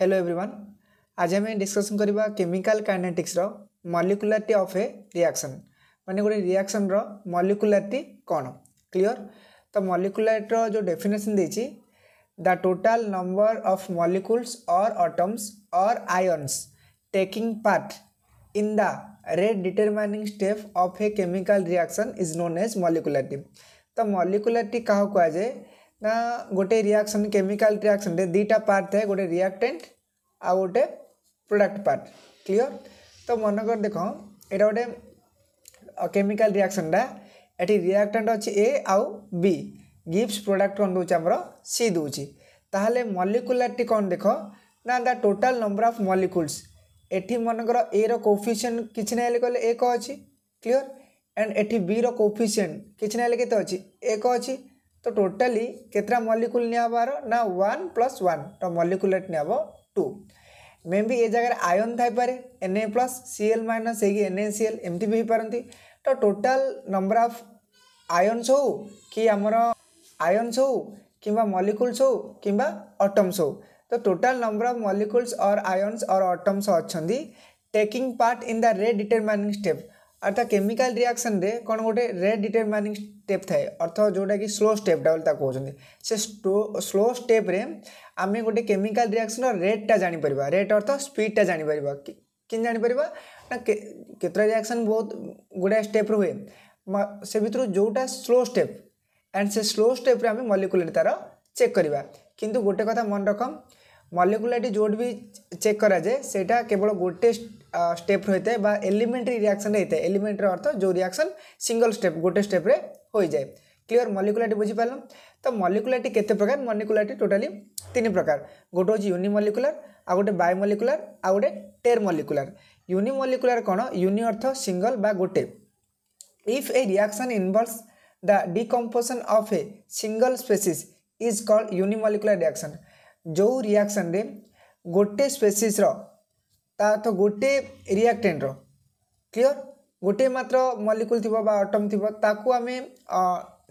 hello everyone आज आम discussion करवा केमिकल कैनेटिक्स रो अफ ए रिएक्शन माने गोटे रिएक्शन रो कौन कोन क्लियर तो मॉलिकुलरिटी जो डेफिनेशन देछि the total number of molecules और अटम्स और ions taking part in the rate determining step of a chemical reaction is known as molecularity तो मॉलिकुलरिटी कहाँ कहुए ना गोटे रिएक्शन केमिकल रिएक्शन रे दीटा पार्ट थाए गोटे रिएक्टेंट आ गोटे प्रोडक्ट पार्ट क्लियर तो मन कर देख एटा गोटे केमिकल रिएक्शन टा एटी रिएक्टेंट अच्छे ए आउ बी गिव्स प्रोडक्ट कौन दूसरे आमर सी दूसरी ताहले मलिकुलाटी कौन देख ना the total number of molecules एटी मन कर ए रो कोफिशिएंट किछ नै हेले कहले 1 एंड एटी बी रो कि ना नै हेले एक अच्छी તો ટોટાલી કેતરા મોલિક્યુલ ना वन प्लस वन तो मलिकुलेट નેવ टू मे भी ए जगह आयन थपे N A plus C L minus हो एन ए सी एल एमती भी पारती तो टोटाल नंबर अफ आयन्स हो कि आमर आयन्स हो कि मलिकुल्स हो कि अटम्स हो तो टोटाल नंबर अफ मलिकुल्स और आयन्स और अटम्स अच्छा taking part in the rate determining step अच्छा केमिकाल रियाक्शन रे कौन गोटे रेड डिटरमाइनिंग स्टेप थाए अर्थ जोटा कि स्लो स्टेप डबलता कहते से स्लो स्टेप रे आम गोटे केमिकाल रियाक्शन रेडटा जापर रेड अर्थ स्पीडा जापर कि जापर ना के रियाक्शन बहुत गुड़ा स्टेप हुए से भितर जोटा स्लो स्टेप एंड से स्लो स्टेप आम मलिकुलर तार चेक करवा कि गोटे कथा मन रख मलिकुलाटी जो भी चेक करा जाए सेटा केवल गोटे स्टेप होता है एलिमेंट्री रिएक्शन होता है एलिमेंट्री अर्थ जो रिएक्शन सिंगल स्टेप गोटे स्टेप हो जाए क्लीयर मलिकुलाटी बुझीपार तो मलिकुलाटी केते प्रकार मलिकुलाटी टोटाली तीन प्रकार गोटे हूँ यूनिमलिकुलर आ गए बायोमलिकुलर आ गए टेर मलिकुलर यूनिमलिकुलर कौन यूनि अर्थ सिंगल बा गोटे if a reaction involves the decomposition of a single species is called unimolecular reaction जो रिएक्शन रे गोटे स्पेसीज रो তা তো গোটে ରିଆକ୍ଟାଣ୍ଟର କ୍ଲିଅର ଗୋଟିଏ ମାତ୍ର ମଲିକୁଲ ଥିବ ବା ଅଟମ୍ ଥିବ ତାକୁ ଆମେ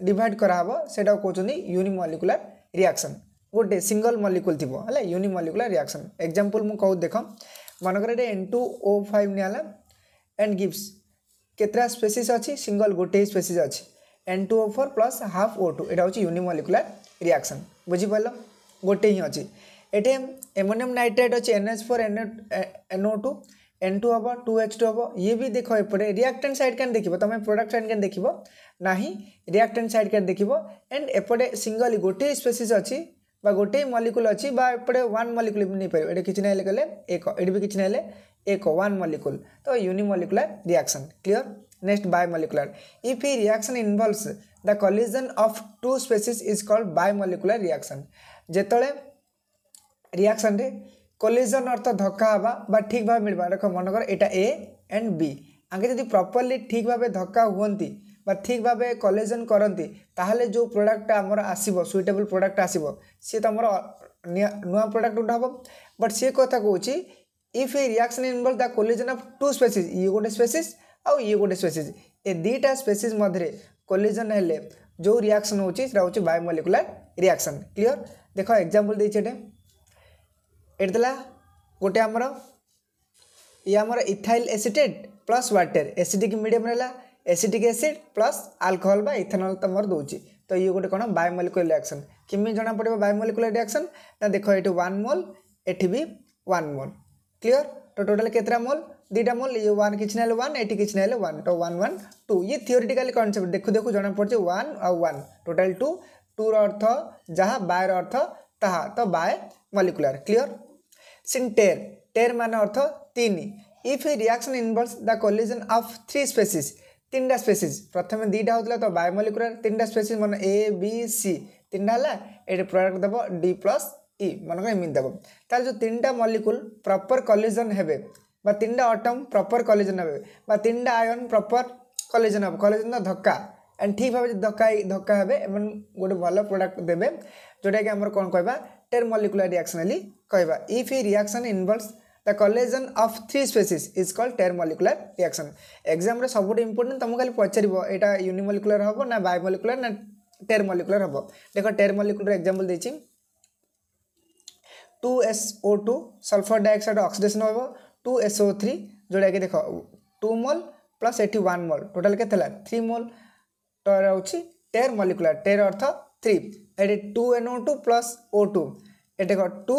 ଡିଭାଇଡ଼ କରାହେବ ସେଇଟାକୁ କହୁଛନ୍ତି ୟୁନିମଲିକୁଲାର ରିଆକ୍ସନ୍ ଗୋଟେ ସିଙ୍ଗଲ୍ ମଲିକୁଲ ଥିବ ହେଲା ୟୁନିମଲିକୁଲାର ରିଆକ୍ସନ୍ ଏକ୍ଜାମ୍ପଲ୍ ମୁଁ କହୁଛି ଦେଖ ମନେକର ଏଇଟା ଏନ୍ ଟୁ ଓ ଫାଇଭ୍ ନିଆଲା ଏଣ୍ଡ ଗିଭ୍ସ କେତେଟା ସ୍ପେସିସ୍ ଅଛି ସିଙ୍ଗଲ୍ ଗୋଟିଏ ସ୍ପେସିସ୍ ଅଛି N two O four plus half O two ଏଇଟା ହେଉଛି ୟୁନିମଲିକୁଲାର ରିଆକ୍ସନ୍ ବୁଝିପାରିଲ ଗୋଟେ ହିଁ ଅଛି एटे एमोनियम नाइट्राइट अच्छे N H four N N O two N two हम टू एच टू हम ये भी देख एपटे रिएक्टेन्ट सैड कैन देख तुम प्रडक्ट सैड कैन देख ना रिएक्टेन्ट सैड कैन देख एंड एपटे सिंगल गोटे स्पेसीज अच्छी गोटे मलिकुल अच्छी एपटे वन मलिकुल भी नहीं पारे ये किसी ना कहे एक ये भी कि ना एक वन मलिकुल तो uni unimolecular reaction clear next bi bimolecular if the reaction involves the collision of two species is called bi bimolecular reaction जिते রিয়াকশনরে কলিজন অর্থ ধক্কা হওয়া বা ঠিকভাবে মিলবা দেখ মনে কর এটা এ অ্যান্ড বি আগে যদি প্রপরলি ঠিকভাবে ধক্কা হুঁতি বা ঠিকভাবে কলেজন করতে তাহলে যে প্রোডাক্টটা আমার আসব সুইটেবল প্রোডাক্ট আসব সি তোমার নূয়া প্রোডাক্ট গোটে হব বট সে কথা কৌছি if a reaction involve the collision of two species ইয়ে গোটে স্পেসিস আউ ইয়ে গোটে স্পেসিস এ দুইটা স্পেসিস মধ্যে কলিজন হলে जो रियाक्शन होची सेटा होची बायोमोलिकुलर रिएक्शन क्लियर देखो एग्जांपल दैचे ଏଇଟା गोटे आमर ये आमर ethyl acetate plus water acidic medium रहा एसीडिक एसीड प्लस आल्कोहल बा तो तुम दौर तो ये गोटे कौन बायोमोलिकुलर रिएक्शन किमी जना पड़े बायोमोलिकुलर रिएक्शन ना देख ये वन मोल एटी भी वन मोल क्लीयर तो टोटाल के मोल दुटा मोल ये वन किसी ना वन एटी कि ना वन तो वन वन टू ये थियोरीटिकाल कनसेप्ट देखू देखू जना पड़े वन आ वन टोटाल टू टूर अर्थ जहाँ बायर अर्थ ता तो बाय मलिकुलर क्लीयर সিনটের টের মানে অর্থ তিনি if reaction involves the collision of three species তিনটা স্পেসিস প্রথমে দুইটা হোলা তো বায়োমলিকুলার তিনটা স্পেসিস মানে এ বি সি তিনটা হল এটি প্রোডাক্ট দেব ডি প্লস ই মনে করি এমনি দেব তাহলে যে তিনটা মলিকুল প্রপর কলিজন হবে বা তিনটা অটম প্রপর কলিজন হবে বা তিনটা আয়ন প্রপর কলিজন হবে কলিজন ধক্কা এন্ড ঠিকভাবে ধক্কা ধক্কা হবে এবং গোটে ভালো প্রোডাক্ট দেবে ଯେଉଁଟାକି ଆମର କ'ଣ କହିବା termolecular reaction ali କହିବା if a reaction involves the collision of three species is called termolecular reaction exam ରେ ସବୁଠୁ important ତମକୁ ଖାଲି ପଚାରିବ ଏଇଟା unimolecular ହବ ନା bimolecular ନା termolecular ହବ ଦେଖ termolecular example ଦେଇଛି 2SO2 sulfur dioxide oxidation ହବ 2SO3 जोटा कि देख टू मोल प्लस ये वन मोल टोटाल के थ्री मोल रही टेर मलिकुला टेर अर्थ थ्री এটি two N O two plus O two এটি দেখ টু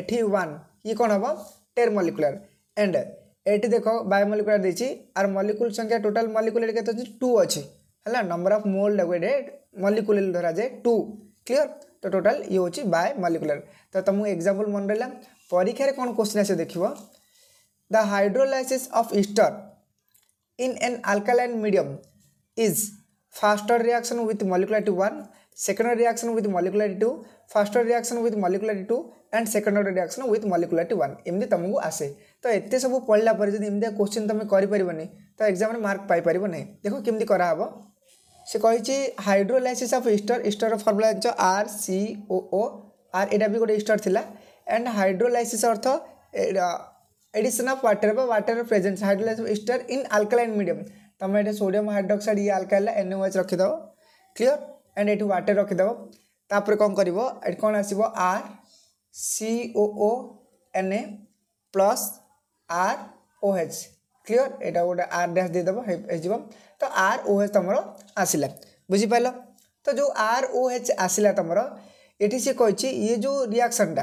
এটি ওয়ান ই কোণ হব টের মলিকুলার এন্ড এটি দেখ বায়োমলিকুলার দিয়েছি আর মলিকুল সংখ্যা টোটাল মলিকুল এটি কত অনেক টু অছি হ্যাঁ নম্বর অফ মোল এটি মলিকুল ধরা যায় টু ক্লিয়ার তো টোটাল ইয়ে হচ্ছে বায় মলিকুলার তো তুমি এক্সাম্পল মনে রহলা পরীক্ষার কোণ কোশ্চিন আসে দেখব the hydrolysis of ester in an alkaline medium is faster reaction with molecularity 1 second order reaction with molecularity 2 first order reaction with molecularity 2 and second order reaction with molecularity one एमती तुमको आसे तो ये सब पढ़ला जब एमती क्वेश्चन तुम कर तो एक्जाम मार्क पाइपर ना देख कमी कराब से कही hydrolysis of ester ester formula जानच R C O O R एटा भी गोटे इस्टर थिला एंड हाइड्रोलाइसिस अर्थ एडिशन अफ व्टर बा water presence hydrolyse ester in alkaline medium तुम ये सोडियम हाइड्रोक्साइड ये आल्काइला एन ओ एच रखिदेव क्लीयर एंड एट व्टर रखीदेव तापर कौन कर R C O N A plus R O H clear यहाँ गोटे आर डैश देदेव तो आर ओ एच तुम आसला बुझिपाल तो जो आर ओ एच आसला तुम ये सी कही ये जो रियाक्शनटा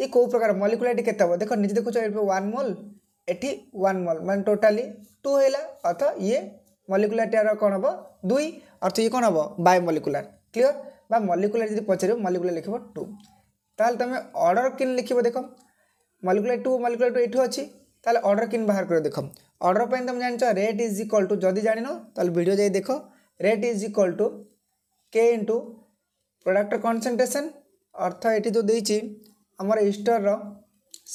ये कौ प्रकार मलिकुलाटी के देख निजे देखु वन मोल ये वन मोल मैं टोटाली टू होगा अर्थ ये मलिकुलाटी कौन हम दुई অর্থ ইয়ে কোণ হব বায়োমলিকুলার ক্লিয়ার বা মলিকুলার যদি পচারিব মলিকুলার লিখব টু তাহলে তুমি অর্ডর কিন লিখব দেখ মলিকুলার টু মলিকুলার টু এটু অছি তাহলে অর্ডর কিন বাহার করে দেখ অর্ডর পাই তুমি জানিছ রেট ইজ ইকল টু যদি জাণিন তাহলে ভিডিও যাই দেখ rate is equal to K into প্রডাক্টর কনসেন্ট্রেসন অর্থ এটি যে দিয়েছি আমার ইস্টর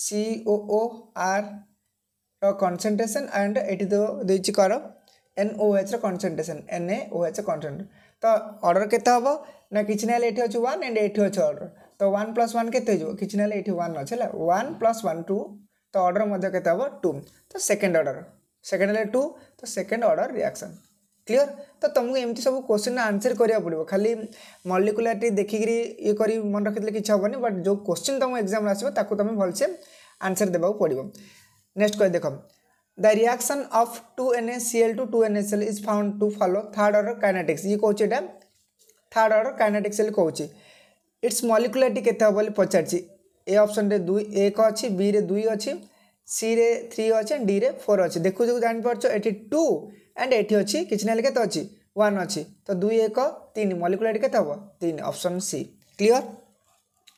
সিওও আর কনসেন্ট্রেসন অ্যান্ড এটি তো দিয়েছি কর N O H concentration N A O H कनसन तो अर्डर के किसी ना ये अच्छे वन एंड ये अच्छे अर्डर तो वन प्लस वन के किसी ना ये वन अच्छे वन प्लस वन टू तो अर्डर मैं के टू तो सेकेंड अर्डर सेकेंड है टू तो सेकेंड अर्डर रिएक्शन क्लियर तो तुमको एमती सब क्वेश्चन आंसर करा पड़ो खाली मल्लिकुलाटी देखिकी ये कर मन रखी कि बट जो क्वेश्चन तुम एक्जाम आसो ताको तुम भलसे आनसर देवाक पड़ो नेक्स्ट कह देख the reaction of two N S C L two two N S L is found to follow third order kinetics ये कौन एटा थर्ड अर्डर काइनेटिक्स कौन इट्स मलिकुलारिटी के पचार ए ऑप्शन रे दुई एक अच्छी बी रे दुई अच्छी सी रे थ्री अच्छे डी रे फोर अच्छे देखु जापार ये टू एंड ये अच्छी किसी ना के अच्छी वन अच्छी तो दुई एक तीन मलिकुलारिटी के तीन ऑप्शन सी क्लीयर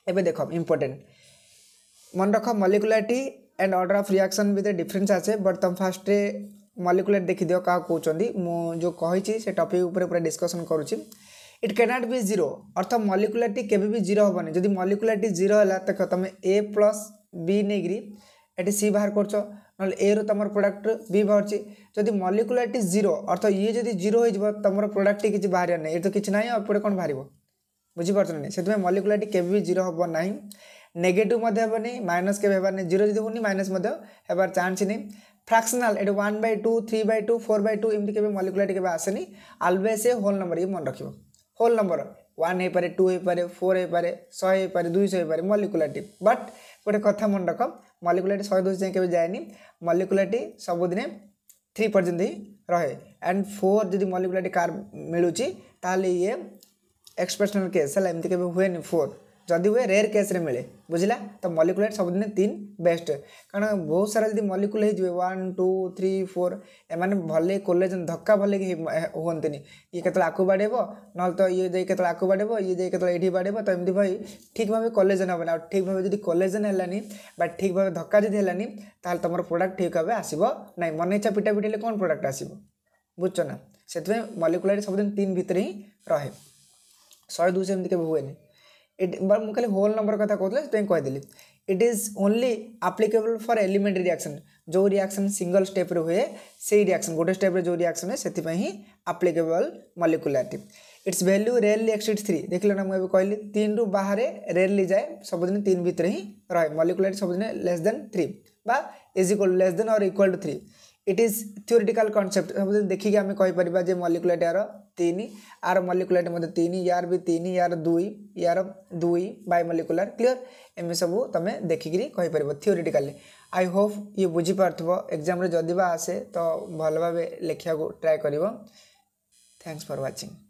एवं देख इम्पोर्टेंट मन रख molecularity and order of reaction भी डिफरेन्स आसे बट तुम फास्टे मलिकुलेट देखीद क्या कौन मुझे कही से टपिक पूरा डिस्कसन करुच्ची इट कैनाट बी जीरो अर्थ मलिकुलारिटी केवे भी जीरो हेनी जदि मलिकुलारिटी जीरो है देख तुम ए प्लस बी नहीं सी बाहर कर ए रु तुम प्रोडक्ट बी बाहर जदि मलिकुलारिटी जीरो अर्थ ये जदि जीरो तुम प्रडक्ट किसी बाहर ना ये तो किसी ना एपटे कौन बाहर बुझीपार नहीं से मलिकुलारिटी केवे भी जीरो हम ना ନେଗେଟିଭ୍ ମଧ୍ୟ ହେବନି ମାଇନସ୍ କେବେ ହେବାର ନାହିଁ ଜିରୋ ଯଦି ହେଉନି ମାଇନସ୍ ମଧ୍ୟ ହେବାର ଚାନ୍ସ ନାହିଁ ଫ୍ରାକ୍ସନାଲ୍ ଏଠି one by two three by two four by two ଏମିତି କେବେ ମଲିକୁଲାଟି କେବେ ଆସେନି ଆଲୱେଜ୍ ସେ ହୋଲ୍ ନମ୍ବର ହିଁ ମନେ ରଖିବ ହୋଲ୍ ନମ୍ବର ୱାନ୍ ହେଇପାରେ ଟୁ ହେଇପାରେ ଫୋର୍ ହେଇପାରେ ଶହେ ହେଇପାରେ ଦୁଇଶହ ହେଇପାରେ ମଲିକୁଲାଟି ବଟ୍ ଗୋଟେ କଥା ମନେ ରଖ ମଲିକୁଲାଟି ଶହେ ଦୁଇଶହ ଯାଏଁ କେବେ ଯାଏନି ମଲିକୁଲାଟି ସବୁଦିନେ थ्री पर्यंत ही रहे एंड फोर जब मलिकुलाटी कार मिलूँ ताल ये एक्सप्रेसनाल केस है एमती के हुए फोर जदि हुए रेयर केस्रे मिले बुझला तो मलिकुलेट सब दिन तीन बेस्ट कारण बहुत सारा जब मलिकुल हो टू थ्री फोर एम भले कोले धक्का भले हूँ ये कत आगे बाड़ब ना तो ये जाए आगे बाड़ब ये के कत बाड़ब तो एमती भाई ठीक भाव कलेजन हेना ठीक भाव जब कलेजन है ठीक भाव धक्का जब है तुम प्रडक्ट ठीक भाव आसब ना मन इच्छा पिटा पिटे कौन प्रडक्ट आसो बुझना से मलिकुलाइट सब दिन तीन भितर ही रहे शहे दुश एम हुए नहीं ମୁଁ ଖାଲି ହୋଲ୍ ନମ୍ବର କଥା କହୁଥିଲେ ସେଥିପାଇଁ କହିଦେଲି it is only applicable for elementary reaction ଯେଉଁ ରିଆକ୍ସନ୍ ସିଙ୍ଗଲ୍ ଷ୍ଟେପ୍ରେ ହୁଏ ସେଇ ରିଆକ୍ସନ୍ ଗୋଟେ ଷ୍ଟେପ୍ରେ ଯେଉଁ ରିଆକ୍ସନ୍ ହୁଏ ସେଥିପାଇଁ ହିଁ applicable molecularity its value rarely exceed three देख लेना मुझे कहली तीन रु बाहर रेयरली जाए सबुदिन तीन भितर ही रहे मलिकुलारिटी सबुदिन लेस देन थ्री बा is equal less than or equal to three it is theoretical concept समझे देखिए आम कहीपर मलिकुलाट यार तीन आर मलिकुलाट मत मतलब तीन यार भी तीन यार दुई यार दुई बै मलिकुलार क्लीयर एम सब तुम देखिकी कहीपर थियोरिटिकाली आई होप ये बुझीपार एक्जाम जदि आसे तो भल भाव लेखा ट्राए कर थैंक्स फर व्वाचिंग